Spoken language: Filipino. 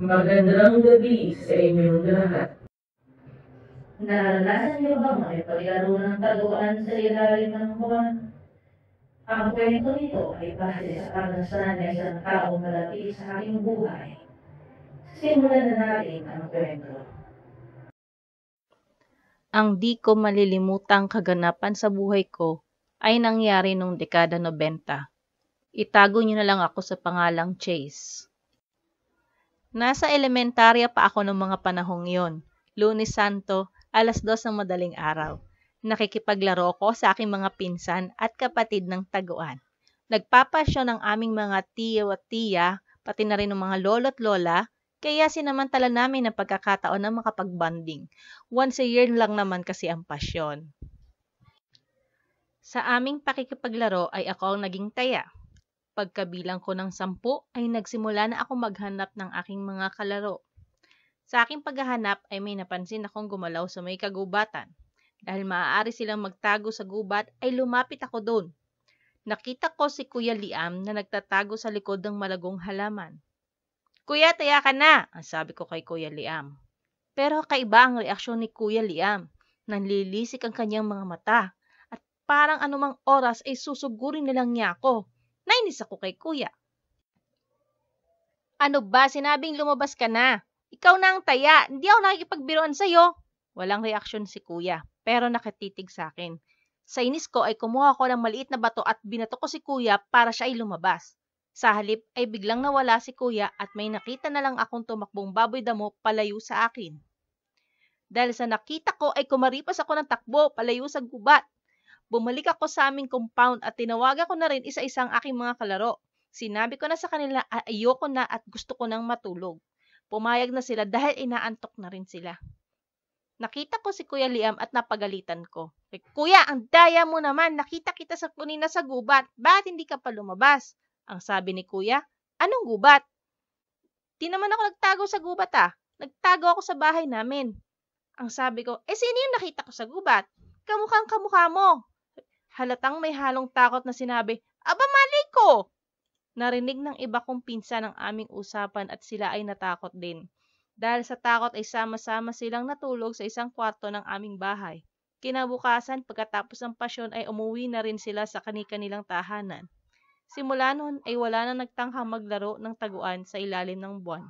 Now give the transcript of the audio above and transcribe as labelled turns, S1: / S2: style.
S1: Magandang gabi sa inyong lahat. Naranasan niyo ba may paglaro ng taguan sa ilalim ng buwan? Ang kwento nito ay base sa karanasan ng isang tao malapit sa aking buhay. Simulan na natin ang kwento. Ang di ko malilimutang kaganapan sa buhay ko ay nangyari noong dekada 90. Itago niyo na lang ako sa pangalang Chase. Nasa elementarya pa ako ng mga panahong yon. Lunes Santo, alas dos ng madaling araw. Nakikipaglaro ko sa aking mga pinsan at kapatid ng taguan. Nagpapasyon ang aming mga tiyo at tiya, pati na rin ng mga lolo't lola, kaya sinamantala namin ang pagkakataon na makapagbanding. Once a year lang naman kasi ang pasyon. Sa aming pakikipaglaro ay ako ang naging taya. Pagkabilang ko ng sampu ay nagsimula na ako maghanap ng aking mga kalaro. Sa aking paghahanap ay may napansin akong gumalaw sa may kagubatan. Dahil maaari silang magtago sa gubat ay lumapit ako doon. Nakita ko si Kuya Liam na nagtatago sa likod ng malagong halaman. Kuya, taya ka na! Ang sabi ko kay Kuya Liam. Pero kaiba ang reaksyon ni Kuya Liam. Nanlilisik ang kanyang mga mata at parang anumang oras ay susugurin nilang niya ako. Nainis ako kay kuya. Ano ba? Sinabing lumabas ka na. Ikaw na ang taya. Hindi ako nakikipagbiroan sa'yo. Walang reaksyon si kuya, pero nakatitig sa akin. Sa inis ko ay kumuha ko ng maliit na bato at binato ko si kuya para siya ay lumabas. Sa halip ay biglang nawala si kuya at may nakita na lang akong tumakbong baboy damo palayo sa akin. Dahil sa nakita ko ay kumaripas ako ng takbo palayo sa gubat. Bumalik ako sa aming compound at tinawagan ko na rin isa-isang aking mga kalaro. Sinabi ko na sa kanila ah, ayoko na at gusto ko nang matulog. Pumayag na sila dahil inaantok na rin sila. Nakita ko si Kuya Liam at napagalitan ko. Eh, Kuya, ang daya mo naman. Nakita kita sa kunina sa gubat. Ba't hindi ka pa lumabas? Ang sabi ni Kuya, anong gubat? Di naman ako nagtago sa gubat ah. Nagtago ako sa bahay namin. Ang sabi ko, eh sino yung nakita ko sa gubat? Kamukhang kamukha mo. Halatang may halong takot na sinabi, Aba malay ko! Narinig ng iba kong pinsan ang aming usapan at sila ay natakot din. Dahil sa takot ay sama-sama silang natulog sa isang kwarto ng aming bahay. Kinabukasan pagkatapos ng pasyon ay umuwi na rin sila sa kanilang tahanan. Simula noon ay wala na nagtangkang maglaro ng taguan sa ilalim ng buwan.